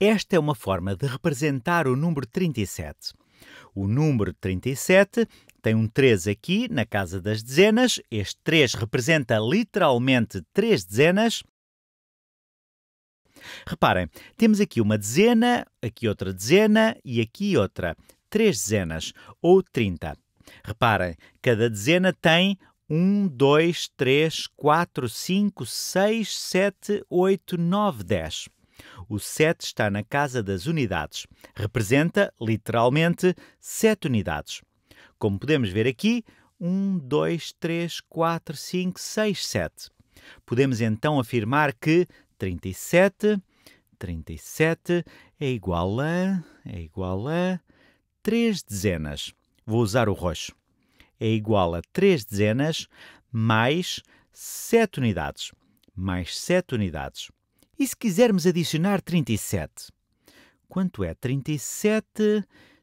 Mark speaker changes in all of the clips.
Speaker 1: Esta é uma forma de representar o número 37. O número 37 tem um 3 aqui, na casa das dezenas. Este 3 representa literalmente 3 dezenas. Reparem, temos aqui uma dezena, aqui outra dezena e aqui outra. 3 dezenas, ou 30. Reparem, cada dezena tem 1, 2, 3, 4, 5, 6, 7, 8, 9, 10. O 7 está na casa das unidades. Representa, literalmente, 7 unidades. Como podemos ver aqui, 1, 2, 3, 4, 5, 6, 7. Podemos então afirmar que 37, 37 é igual a, é igual a 3 dezenas. Vou usar o roxo. É igual a 3 dezenas mais 7 unidades. Mais 7 unidades. E se quisermos adicionar 37? Quanto é? 37.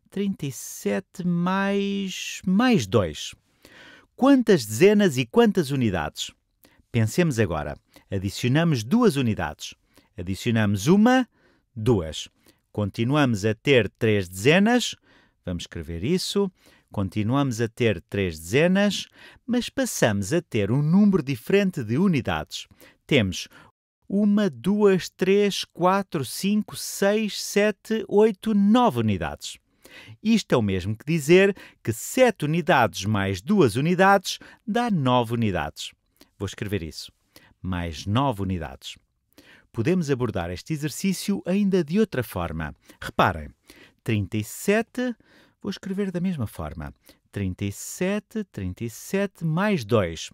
Speaker 1: 37 mais. mais 2. Quantas dezenas e quantas unidades? Pensemos agora. Adicionamos duas unidades. Adicionamos uma, duas. Continuamos a ter três dezenas. Vamos escrever isso. Continuamos a ter três dezenas, mas passamos a ter um número diferente de unidades. Temos uma, duas, três, quatro, cinco, seis, sete, oito, nove unidades. Isto é o mesmo que dizer que 7 unidades mais 2 unidades dá 9 unidades. Vou escrever isso. Mais 9 unidades. Podemos abordar este exercício ainda de outra forma. Reparem, 37, vou escrever da mesma forma. 37, 37 mais 2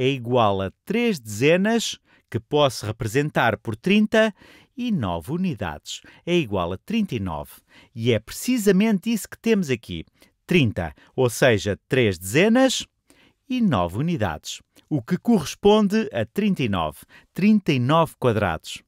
Speaker 1: é igual a 3 dezenas, que posso representar por 30, e 9 unidades, é igual a 39. E é precisamente isso que temos aqui: 30, ou seja, 3 dezenas e 9 unidades, o que corresponde a 39, 39 quadrados.